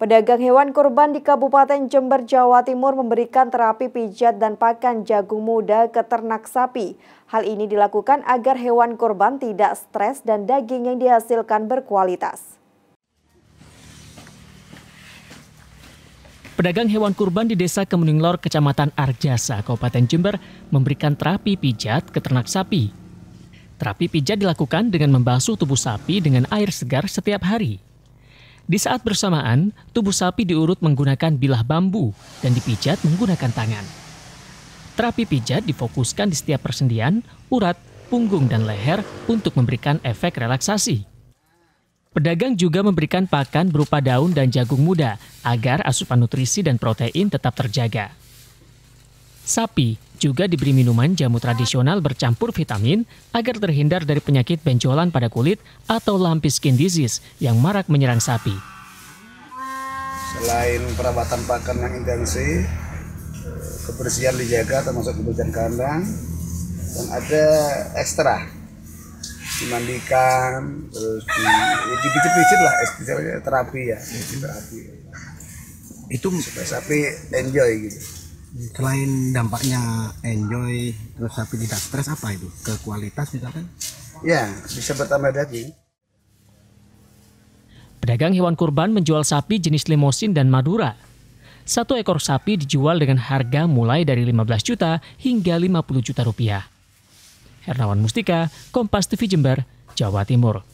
Pedagang hewan kurban di Kabupaten Jember, Jawa Timur memberikan terapi pijat dan pakan jagung muda ke ternak sapi. Hal ini dilakukan agar hewan kurban tidak stres dan daging yang dihasilkan berkualitas. Pedagang hewan kurban di Desa Kemuninglor, Kecamatan Arjasa, Kabupaten Jember memberikan terapi pijat ke ternak sapi. Terapi pijat dilakukan dengan membasuh tubuh sapi dengan air segar setiap hari. Di saat bersamaan, tubuh sapi diurut menggunakan bilah bambu dan dipijat menggunakan tangan. Terapi pijat difokuskan di setiap persendian, urat, punggung, dan leher untuk memberikan efek relaksasi. Pedagang juga memberikan pakan berupa daun dan jagung muda agar asupan nutrisi dan protein tetap terjaga. Sapi juga diberi minuman jamu tradisional bercampur vitamin agar terhindar dari penyakit benjolan pada kulit atau lampi skin disease yang marak menyerang sapi. Selain perawatan pakan yang intensif, kebersihan dijaga termasuk kebersihan kandang, dan ada ekstra dimandikan terus di ya, lah istilahnya terapi ya, ya terapi itu supaya sapi enjoy gitu selain dampaknya enjoy terus tapi tidak stres apa itu ke kualitas misalkan ya bisa bertambah daging pedagang hewan kurban menjual sapi jenis limosin dan madura satu ekor sapi dijual dengan harga mulai dari 15 juta hingga 50 juta rupiah Hernawan Mustika Kompas TV Jember Jawa Timur